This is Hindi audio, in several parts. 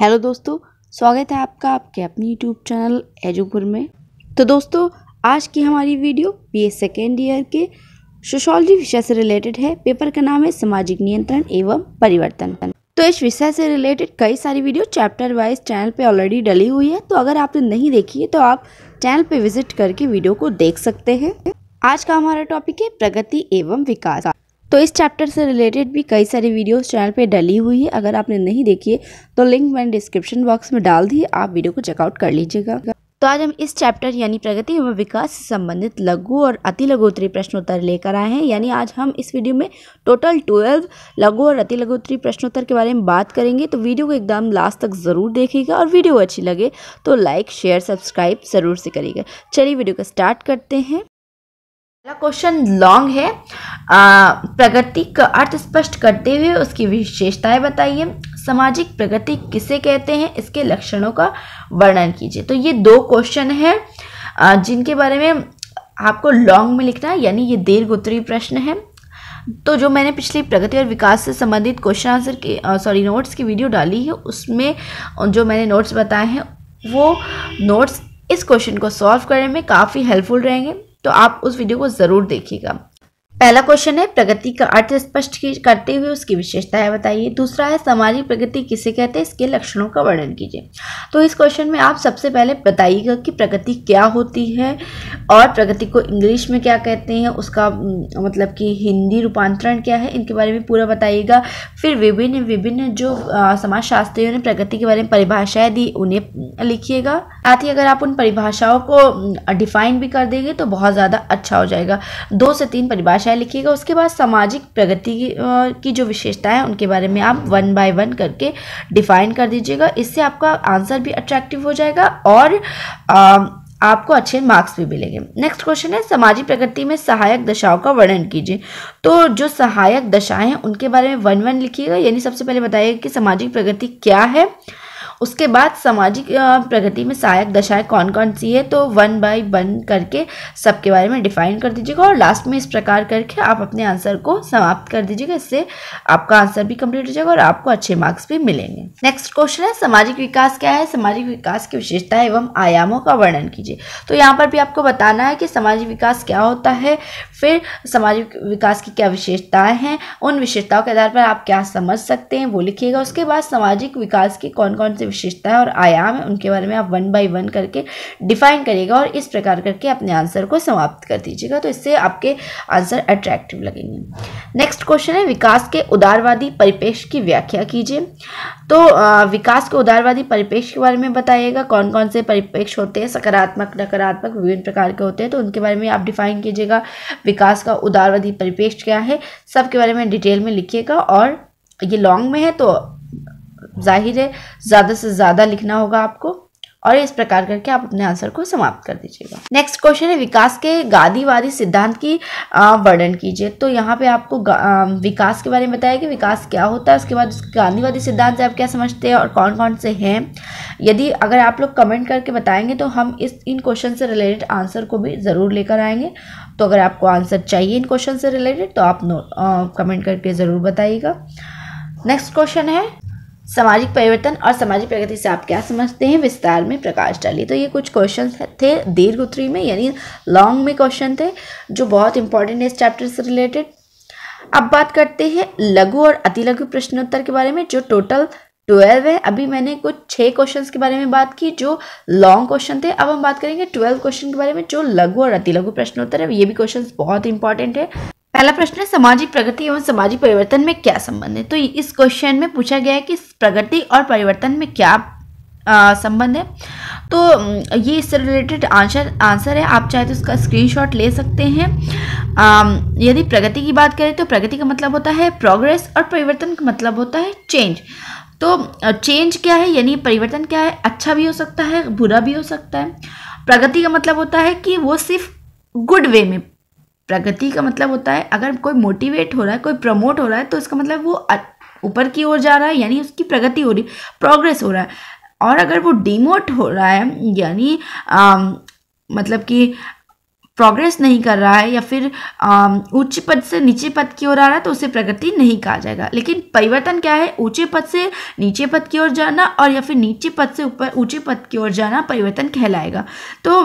हेलो दोस्तों स्वागत है आपका आपके अपने यूट्यूब चैनल एजुपुर में तो दोस्तों आज की हमारी video B A second year के सोशोलॉजी विषय से रिलेटेड है पेपर का नाम है सामाजिक नियंत्रण एवं परिवर्तन तो इस विषय से रिलेटेड कई सारी वीडियो चैप्टर वाइज चैनल पे ऑलरेडी डली हुई है तो अगर आपने नहीं देखी है तो आप चैनल पे विजिट करके वीडियो को देख सकते हैं आज का हमारा टॉपिक है प्रगति एवं विकास तो इस चैप्टर से रिलेटेड भी कई सारी वीडियोस चैनल पे डली हुई है अगर आपने नहीं देखी है तो लिंक मैंने डिस्क्रिप्शन बॉक्स में डाल दी आप वीडियो को चेकआउट कर लीजिएगा तो आज हम इस चैप्टर यानी प्रगति एवं विकास से संबंधित लघु और अति लघुत्तरी प्रश्नोत्तर लेकर आए हैं यानी आज हम इस वीडियो में टोटल ट्वेल्व लघु और अति लघुत्तरी प्रश्नोत्तर के बारे में बात करेंगे तो वीडियो को एकदम लास्ट तक ज़रूर देखिएगा और वीडियो अच्छी लगे तो लाइक शेयर सब्सक्राइब ज़रूर से करिएगा चलिए वीडियो का स्टार्ट करते हैं पहला क्वेश्चन लॉन्ग है प्रगति का अर्थ स्पष्ट करते हुए उसकी विशेषताएं बताइए सामाजिक प्रगति किसे कहते हैं इसके लक्षणों का वर्णन कीजिए तो ये दो क्वेश्चन हैं जिनके बारे में आपको लॉन्ग में लिखना है यानी ये दीर्घ उत्तरी प्रश्न है तो जो मैंने पिछली प्रगति और विकास से संबंधित क्वेश्चन आंसर के सॉरी नोट्स की वीडियो डाली है उसमें जो मैंने नोट्स बताए हैं वो नोट्स इस क्वेश्चन को सॉल्व करने में काफ़ी हेल्पफुल रहेंगे तो आप उस वीडियो को ज़रूर देखिएगा पहला क्वेश्चन है प्रगति का अर्थ स्पष्ट करते हुए उसकी विशेषताएं बताइए दूसरा है सामाजिक प्रगति किसे कहते हैं इसके लक्षणों का वर्णन कीजिए तो इस क्वेश्चन में आप सबसे पहले बताइएगा कि प्रगति क्या होती है और प्रगति को इंग्लिश में क्या कहते हैं उसका मतलब कि हिंदी रूपांतरण क्या है इनके बारे में पूरा बताइएगा फिर विभिन्न विभिन्न जो समाजशास्त्रियों ने प्रगति के बारे में परिभाषाएँ दी उन्हें लिखिएगा साथ ही अगर आप उन परिभाषाओं को डिफाइन भी कर देंगे तो बहुत ज़्यादा अच्छा हो जाएगा दो से तीन परिभाषाएं लिखिएगा उसके बाद सामाजिक प्रगति की जो विशेषताएं उनके बारे में आप वन बाय वन करके डिफाइन कर दीजिएगा इससे आपका आंसर भी अट्रैक्टिव हो जाएगा और आ, आपको अच्छे मार्क्स भी मिलेंगे नेक्स्ट क्वेश्चन है सामाजिक प्रगति में सहायक दशाओं का वर्णन कीजिए तो जो सहायक दशाएं हैं उनके बारे में वन वन लिखिएगा यानी सबसे पहले बताइएगा कि सामाजिक प्रगति क्या है उसके बाद सामाजिक प्रगति में सहायक दशाएं कौन कौन सी है तो वन बाई वन करके सबके बारे में डिफाइन कर दीजिएगा और लास्ट में इस प्रकार करके आप अपने आंसर को समाप्त कर दीजिएगा इससे आपका आंसर भी कंप्लीट हो जाएगा और आपको अच्छे मार्क्स भी मिलेंगे नेक्स्ट क्वेश्चन है सामाजिक विकास क्या है सामाजिक विकास की विशेषता एवं आयामों का वर्णन कीजिए तो यहाँ पर भी आपको बताना है कि सामाजिक विकास क्या होता है फिर सामाजिक विकास की क्या विशेषताएं हैं उन विशेषताओं के आधार पर आप क्या समझ सकते हैं वो लिखिएगा उसके बाद सामाजिक विकास की कौन कौन से विशेषता है और आयाम है उनके बारे में आप वन बाई वन करके डिफाइन करिएगा और इस प्रकार करके अपने आंसर को समाप्त कर दीजिएगा तो इससे आपके आंसर अट्रैक्टिव लगेंगे नेक्स्ट क्वेश्चन है विकास के उदारवादी परिपेक्ष की व्याख्या कीजिए तो विकास के उदारवादी परिपेक्ष के बारे में बताइएगा कौन कौन से परिपेक्ष होते हैं सकारात्मक नकारात्मक विभिन्न प्रकार के होते हैं तो उनके बारे में आप डिफाइन कीजिएगा विकास का उदारवादी परिपेक्ष क्या है सबके बारे में डिटेल में लिखिएगा और ये लॉन्ग में है तो जाहिर है ज़्यादा से ज़्यादा लिखना होगा आपको और इस प्रकार करके आप अपने आंसर को समाप्त कर दीजिएगा नेक्स्ट क्वेश्चन है विकास के गादीवादी सिद्धांत की वर्णन कीजिए तो यहाँ पे आपको विकास के बारे में बताया कि विकास क्या होता है उसके बाद उसके गांधीवादी सिद्धांत से आप क्या समझते हैं और कौन कौन से हैं यदि अगर आप लोग कमेंट करके बताएंगे तो हम इस इन क्वेश्चन से रिलेटेड आंसर को भी ज़रूर लेकर आएंगे तो अगर आपको आंसर चाहिए इन क्वेश्चन से रिलेटेड तो आप कमेंट करके ज़रूर बताइएगा नेक्स्ट क्वेश्चन है सामाजिक परिवर्तन और सामाजिक प्रगति से आप क्या समझते हैं विस्तार में प्रकाश डालिए तो ये कुछ क्वेश्चन थे दीर्घ उत्तरी में यानी लॉन्ग में क्वेश्चन थे जो बहुत इंपॉर्टेंट है इस चैप्टर से रिलेटेड अब बात करते हैं लघु और अति लघु प्रश्नोत्तर के बारे में जो टोटल ट्वेल्व है अभी मैंने कुछ छः क्वेश्चन के बारे में बात की जो लॉन्ग क्वेश्चन थे अब हम बात करेंगे ट्वेल्व क्वेश्चन के बारे में जो लघु और अति लघु प्रश्नोत्तर है ये भी क्वेश्चन बहुत इंपॉर्टेंट है पहला प्रश्न है सामाजिक प्रगति एवं सामाजिक परिवर्तन में क्या संबंध है तो इस क्वेश्चन में पूछा गया है कि प्रगति और परिवर्तन में क्या संबंध है तो ये इससे रिलेटेड आंसर आंसर है आप चाहे तो उसका स्क्रीनशॉट ले सकते हैं यदि प्रगति की बात करें तो प्रगति का मतलब होता है प्रोग्रेस और परिवर्तन का मतलब होता है चेंज तो चेंज क्या है यानी परिवर्तन क्या है अच्छा भी हो सकता है बुरा भी हो सकता है प्रगति का मतलब होता है कि वो सिर्फ गुड वे में प्रगति का मतलब होता है अगर कोई मोटिवेट हो रहा है कोई प्रमोट हो रहा है तो इसका मतलब वो ऊपर की ओर जा रहा है यानी उसकी प्रगति हो रही प्रोग्रेस हो रहा है और अगर वो डिमोट हो रहा है यानी मतलब कि प्रोग्रेस नहीं कर रहा है या फिर उच्च पद से नीचे पद की ओर आ रहा है तो उसे प्रगति नहीं कहा जाएगा लेकिन परिवर्तन क्या है ऊंचे पद से नीचे पद की ओर जाना और या फिर नीचे पद से ऊपर ऊंचे पद की ओर जाना परिवर्तन कहलाएगा तो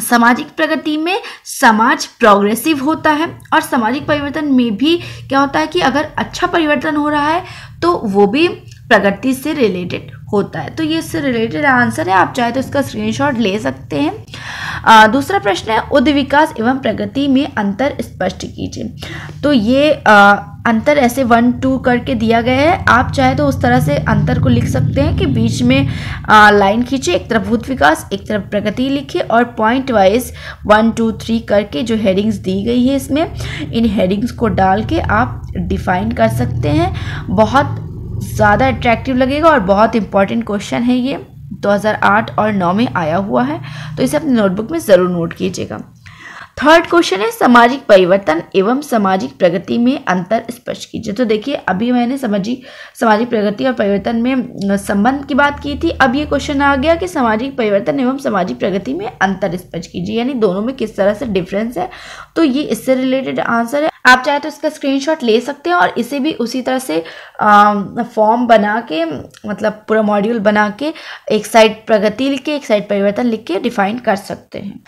सामाजिक प्रगति में समाज प्रोग्रेसिव होता है और सामाजिक परिवर्तन में भी क्या होता है कि अगर अच्छा परिवर्तन हो रहा है तो वो भी प्रगति से रिलेटेड होता है तो ये इससे रिलेटेड आंसर है आप चाहे तो इसका स्क्रीनशॉट ले सकते हैं आ, दूसरा प्रश्न है उद्य विकास एवं प्रगति में अंतर स्पष्ट कीजिए तो ये आ, अंतर ऐसे वन टू करके दिया गया है आप चाहे तो उस तरह से अंतर को लिख सकते हैं कि बीच में आ, लाइन खींचे एक तरफ भूत विकास एक तरफ प्रगति लिखे और point wise one two three करके जो हेडिंग्स दी गई है इसमें इन हेडिंग्स को डाल के आप डिफाइन कर सकते हैं बहुत ज़्यादा अट्रैक्टिव लगेगा और बहुत इंपॉर्टेंट क्वेश्चन है ये 2008 और 9 में आया हुआ है तो इसे अपने नोटबुक में ज़रूर नोट कीजिएगा थर्ड क्वेश्चन है सामाजिक परिवर्तन एवं सामाजिक प्रगति में अंतर स्पष्ट कीजिए तो देखिए अभी मैंने समझी सामाजिक प्रगति और परिवर्तन में संबंध की बात की थी अब ये क्वेश्चन आ गया कि सामाजिक परिवर्तन एवं सामाजिक प्रगति में अंतर स्पष्ट कीजिए यानी दोनों में किस तरह से डिफरेंस है तो ये इससे रिलेटेड आंसर है आप चाहे तो इसका स्क्रीनशॉट ले सकते हैं और इसे भी उसी तरह से फॉर्म बना के मतलब पूरा मॉड्यूल बना के एक साइड प्रगति लिख के एक साइड परिवर्तन लिख के डिफाइन कर सकते हैं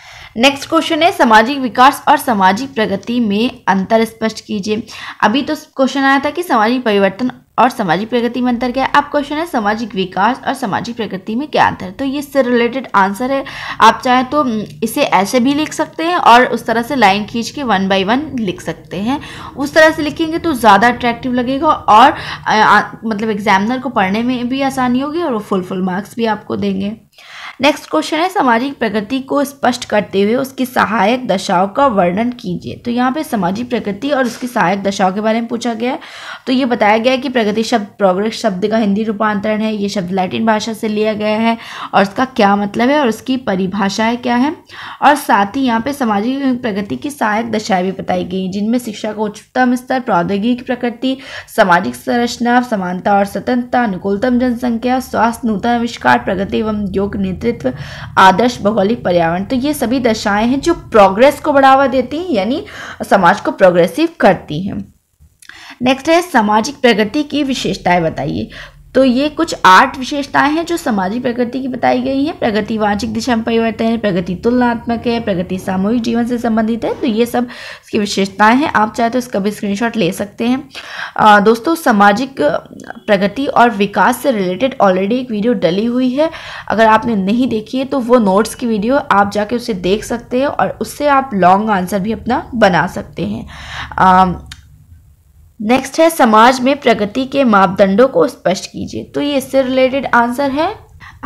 नेक्स्ट क्वेश्चन है सामाजिक विकास और सामाजिक प्रगति में अंतर स्पष्ट कीजिए अभी तो क्वेश्चन आया था कि सामाजिक परिवर्तन और सामाजिक प्रगति में अंतर क्या है आप क्वेश्चन है सामाजिक विकास और सामाजिक प्रगति में क्या अंतर है तो ये इससे रिलेटेड आंसर है आप चाहें तो इसे ऐसे भी लिख सकते हैं और उस तरह से लाइन खींच के वन बाई वन लिख सकते हैं उस तरह से लिखेंगे तो ज़्यादा अट्रैक्टिव लगेगा और आ, आ, मतलब एग्जामिनर को पढ़ने में भी आसानी होगी और वो फुल फुल मार्क्स भी आपको देंगे नेक्स्ट क्वेश्चन है सामाजिक प्रकृति को स्पष्ट करते हुए उसकी सहायक दशाओं का वर्णन कीजिए तो यहाँ पे सामाजिक प्रकृति और उसकी सहायक दशाओं के बारे में पूछा गया है तो ये बताया गया है कि प्रगति शब्द प्रोग्रेस शब्द का हिंदी रूपांतरण है ये शब्द लैटिन भाषा से लिया गया है और इसका क्या मतलब है और उसकी परिभाषाएँ क्या है और साथ ही यहाँ पर सामाजिक प्रगति की सहायक दशाएँ भी बताई गई जिनमें शिक्षा का उच्चतम स्तर प्रौद्योगिकी प्रकृति सामाजिक संरचना समानता और स्वतंत्रता अनुकूलतम जनसंख्या स्वास्थ्य नूतन आविष्कार प्रगति एवं योग नेतृत्व अस्तित्व आदर्श भौगोलिक पर्यावरण तो ये सभी दशाएं हैं जो प्रोग्रेस को बढ़ावा देती हैं यानी समाज को प्रोग्रेसिव करती हैं नेक्स्ट है सामाजिक प्रगति की विशेषताएं बताइए तो ये कुछ आठ विशेषताएं हैं जो सामाजिक प्रगति की बताई गई हैं प्रगति वांछिक दिशा में परिवर्तन है प्रगति तुलनात्मक है प्रगति सामूहिक जीवन से संबंधित है तो ये सब इसकी विशेषताएं हैं आप चाहे तो इसका भी स्क्रीनशॉट ले सकते हैं आ, दोस्तों सामाजिक प्रगति और विकास से रिलेटेड ऑलरेडी एक वीडियो डली हुई है अगर आपने नहीं देखी है तो वो नोट्स की वीडियो आप जाके उसे देख सकते हैं और उससे आप लॉन्ग आंसर भी अपना बना सकते हैं नेक्स्ट है समाज में प्रगति के मापदंडों को स्पष्ट कीजिए तो ये इससे रिलेटेड आंसर है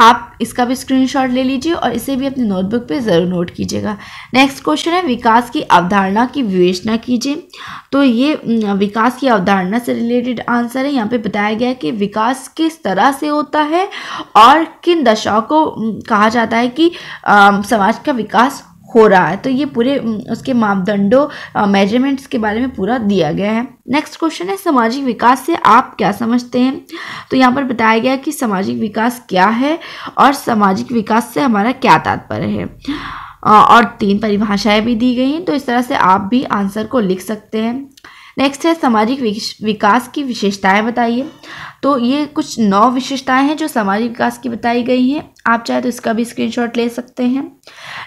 आप इसका भी स्क्रीनशॉट ले लीजिए और इसे भी अपनी नोटबुक पे ज़रूर नोट कीजिएगा नेक्स्ट क्वेश्चन है विकास की अवधारणा की विवेचना कीजिए तो ये विकास की अवधारणा से रिलेटेड आंसर है यहाँ पे बताया गया है कि विकास किस तरह से होता है और किन दशाओं को कहा जाता है कि आ, समाज का विकास हो रहा है तो ये पूरे उसके मापदंडों मेजरमेंट्स के बारे में पूरा दिया गया है नेक्स्ट क्वेश्चन है सामाजिक विकास से आप क्या समझते हैं तो यहाँ पर बताया गया कि सामाजिक विकास क्या है और सामाजिक विकास से हमारा क्या तात्पर्य है और तीन परिभाषाएं भी दी गई हैं तो इस तरह से आप भी आंसर को लिख सकते हैं नेक्स्ट है सामाजिक विकास की विशेषताएं बताइए तो ये कुछ नौ विशेषताएं हैं जो सामाजिक विकास की बताई गई हैं आप चाहे तो इसका भी स्क्रीनशॉट ले सकते हैं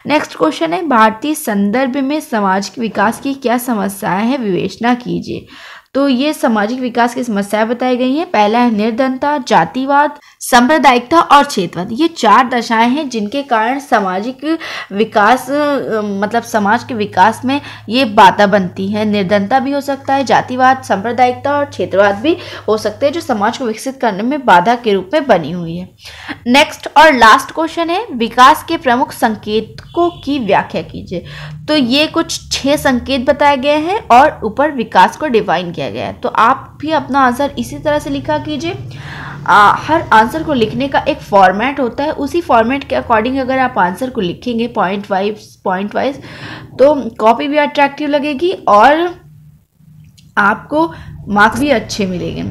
नेक्स्ट क्वेश्चन है भारतीय संदर्भ में सामाजिक विकास की क्या समस्याएं हैं विवेचना कीजिए तो ये सामाजिक विकास की समस्याएं बताई गई हैं पहला है निर्धनता जातिवाद सांप्रदायिकता और क्षेत्रवाद ये चार दशाएं हैं जिनके कारण सामाजिक विकास मतलब समाज के विकास में ये बाधा बनती है निर्धनता भी हो सकता है जातिवाद सांप्रदायिकता और क्षेत्रवाद भी हो सकते हैं जो समाज को विकसित करने में बाधा के रूप में बनी हुई है नेक्स्ट और लास्ट क्वेश्चन है विकास के प्रमुख संकेतकों की व्याख्या कीजिए तो ये कुछ छः संकेत बताए गए हैं और ऊपर विकास को डिफाइन किया गया है तो आप भी अपना आंसर इसी तरह से लिखा कीजिए आ, हर आंसर को लिखने का एक फॉर्मेट होता है उसी फॉर्मेट के अकॉर्डिंग अगर आप आंसर को लिखेंगे पॉइंट वाइज पॉइंट वाइज तो कॉपी भी अट्रैक्टिव लगेगी और आपको मार्क्स भी अच्छे मिलेंगे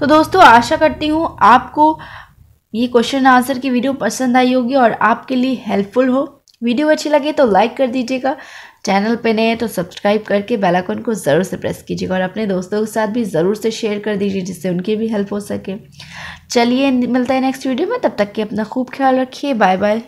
तो दोस्तों आशा करती हूँ आपको ये क्वेश्चन आंसर की वीडियो पसंद आई होगी और आपके लिए हेल्पफुल हो वीडियो अच्छी लगे तो लाइक कर दीजिएगा चैनल पे नए हैं तो सब्सक्राइब करके बेल आइकन को ज़रूर से प्रेस कीजिएगा और अपने दोस्तों के साथ भी ज़रूर से शेयर कर दीजिए जिससे उनकी भी हेल्प हो सके चलिए मिलता है नेक्स्ट वीडियो में तब तक के अपना खूब ख्याल रखिए बाय बाय